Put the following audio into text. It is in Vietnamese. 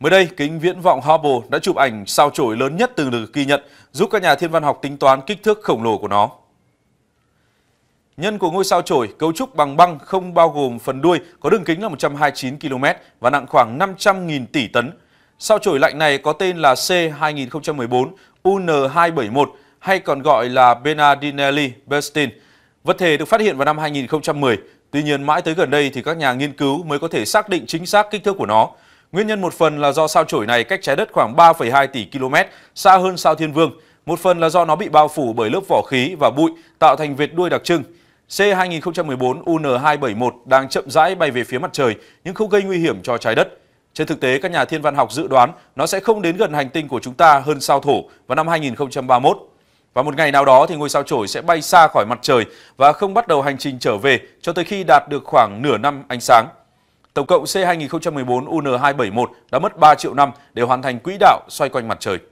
Mới đây, kính viễn vọng Hubble đã chụp ảnh sao chổi lớn nhất từng được ghi nhận, giúp các nhà thiên văn học tính toán kích thước khổng lồ của nó. Nhân của ngôi sao chổi cấu trúc bằng băng không bao gồm phần đuôi có đường kính là 129 km và nặng khoảng 500.000 tỷ tấn. Sao chổi lạnh này có tên là C2014 UN271 hay còn gọi là Benardinelli Bernstein. Vật thể được phát hiện vào năm 2010, tuy nhiên mãi tới gần đây thì các nhà nghiên cứu mới có thể xác định chính xác kích thước của nó. Nguyên nhân một phần là do sao chổi này cách trái đất khoảng 3,2 tỷ km, xa hơn sao Thiên Vương. Một phần là do nó bị bao phủ bởi lớp vỏ khí và bụi, tạo thành vệt đuôi đặc trưng. C2014 UN271 đang chậm rãi bay về phía mặt trời nhưng không gây nguy hiểm cho trái đất. Trên thực tế, các nhà thiên văn học dự đoán nó sẽ không đến gần hành tinh của chúng ta hơn sao thổ vào năm 2031. Và một ngày nào đó thì ngôi sao chổi sẽ bay xa khỏi mặt trời và không bắt đầu hành trình trở về cho tới khi đạt được khoảng nửa năm ánh sáng. Tổng cộng C2014 UN271 đã mất 3 triệu năm để hoàn thành quỹ đạo xoay quanh mặt trời.